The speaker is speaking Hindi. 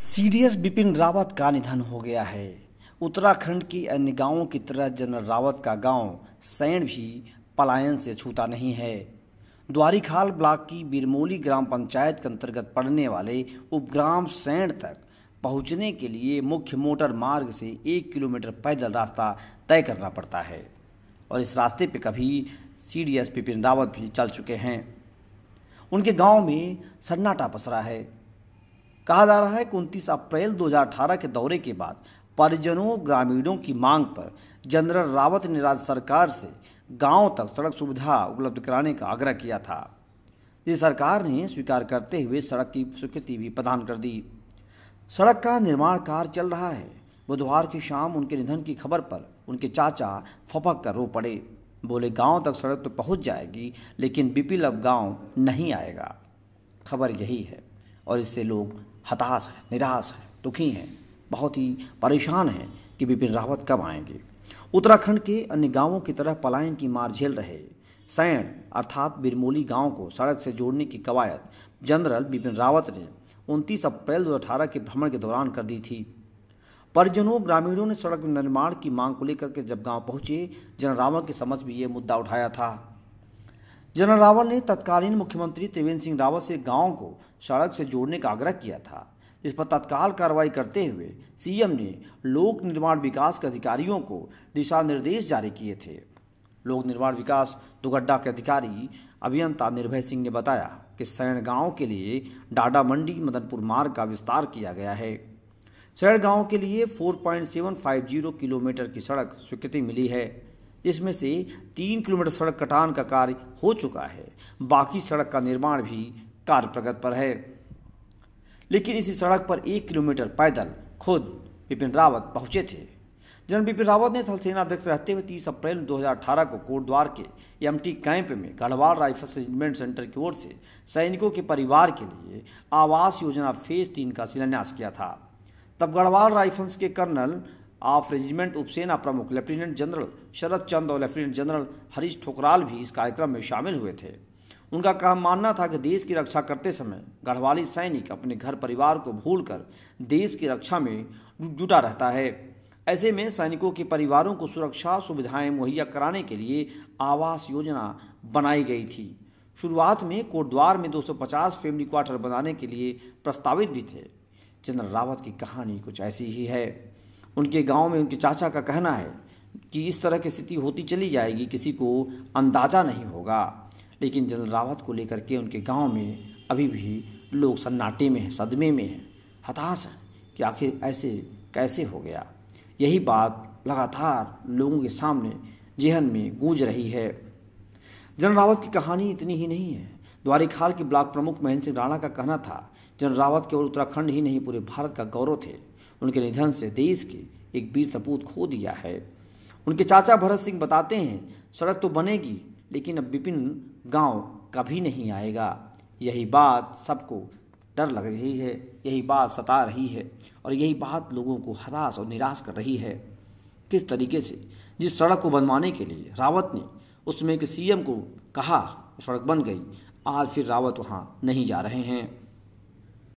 सीडीएस बिपिन रावत का निधन हो गया है उत्तराखंड की अन्य गांवों की तरह जनरल रावत का गांव सैण भी पलायन से छूता नहीं है द्वारिखाल ब्लॉक की बिरमोली ग्राम पंचायत के अंतर्गत पड़ने वाले उपग्राम सैण तक पहुंचने के लिए मुख्य मोटर मार्ग से एक किलोमीटर पैदल रास्ता तय करना पड़ता है और इस रास्ते पर कभी C D S Bipin Rawat भी चल चुके हैं उनके गांव में सन्नाटा पसरा है कहा जा रहा है कि उनतीस अप्रैल 2018 के दौरे के बाद परिजनों ग्रामीणों की मांग पर जनरल रावत ने राज्य सरकार से गांव तक सड़क सुविधा उपलब्ध कराने का आग्रह किया था जिसे सरकार ने स्वीकार करते हुए सड़क की स्वीकृति भी प्रदान कर दी सड़क का निर्माण कार्य चल रहा है बुधवार की शाम उनके निधन की खबर पर उनके चाचा फपक कर रो पड़े बोले गांव तक सड़क तो पहुंच जाएगी लेकिन बिपिल अब गांव नहीं आएगा खबर यही है और इससे लोग हताश हैं निराश हैं दुखी हैं बहुत ही परेशान हैं कि बिपिन रावत कब आएंगे उत्तराखंड के अन्य गांवों की तरह पलायन की मार झेल रहे सैण अर्थात बिरमोली गांव को सड़क से जोड़ने की कवायद जनरल बिपिन रावत ने 29 अप्रैल 2018 के भ्रमण के दौरान कर दी थी परिजनों ग्रामीणों ने सड़क निर्माण की मांग को लेकर के जब गांव पहुंचे रावत की समझ भी ये मुद्दा उठाया था जनरल रावत ने तत्कालीन मुख्यमंत्री त्रिवेंद्र सिंह रावत से गांव को सड़क से जोड़ने का आग्रह किया था जिस पर तत्काल कार्रवाई करते हुए सीएम ने लोक निर्माण विकास के अधिकारियों को दिशा निर्देश जारी किए थे लोक निर्माण विकास दुगड्डा के अधिकारी अभियंता निर्भय सिंह ने बताया कि सैण गांव के लिए डाडा मंडी मदनपुर मार्ग का विस्तार किया गया है सैण गांव के लिए 4.750 किलोमीटर की सड़क स्वीकृति मिली है जिसमें से तीन किलोमीटर सड़क कटान का कार्य हो चुका है बाकी सड़क का निर्माण भी कार्य प्रगत पर है लेकिन इसी सड़क पर एक किलोमीटर पैदल खुद बिपिन रावत पहुंचे थे जनरल बिपिन रावत ने थल सेना अध्यक्ष रहते हुए 30 अप्रैल 2018 को कोटद्वार के एमटी कैंप में गढ़वाल राइफल्स रेजिमेंट सेंटर की ओर से सैनिकों के परिवार के लिए आवास योजना फेज तीन का शिलान्यास किया था तब गढ़वाल राइफल्स के कर्नल ऑफ रेजिमेंट उपसेना प्रमुख लेफ्टिनेंट जनरल शरद चंद और लेफ्टिनेंट जनरल हरीश ठोकराल भी इस कार्यक्रम में शामिल हुए थे उनका कहा मानना था कि देश की रक्षा करते समय गढ़वाली सैनिक अपने घर परिवार को भूलकर देश की रक्षा में जुटा रहता है ऐसे में सैनिकों के परिवारों को सुरक्षा सुविधाएं मुहैया कराने के लिए आवास योजना बनाई गई थी शुरुआत में कोटद्वार में 250 फैमिली क्वार्टर बनाने के लिए प्रस्तावित भी थे जनरल रावत की कहानी कुछ ऐसी ही है उनके गांव में उनके चाचा का कहना है कि इस तरह की स्थिति होती चली जाएगी किसी को अंदाज़ा नहीं होगा लेकिन जनरल रावत को लेकर के उनके गांव में अभी भी लोग सन्नाटे में हैं सदमे में हैं हताश हैं कि आखिर ऐसे कैसे हो गया यही बात लगातार लोगों के सामने जेहन में गूंज रही है जनरल रावत की कहानी इतनी ही नहीं है द्वारिकाल के ब्लॉक प्रमुख महेंद्र सिंह राणा का कहना था जनरल रावत केवल उत्तराखंड ही नहीं पूरे भारत का गौरव थे उनके निधन से देश के एक वीर सपूत खो दिया है उनके चाचा भरत सिंह बताते हैं सड़क तो बनेगी लेकिन अब विपिन गांव कभी नहीं आएगा यही बात सबको डर लग रही है यही बात सता रही है और यही बात लोगों को हताश और निराश कर रही है किस तरीके से जिस सड़क को बनवाने के लिए रावत ने उसमें के सीएम को कहा सड़क बन गई आज फिर रावत वहाँ नहीं जा रहे हैं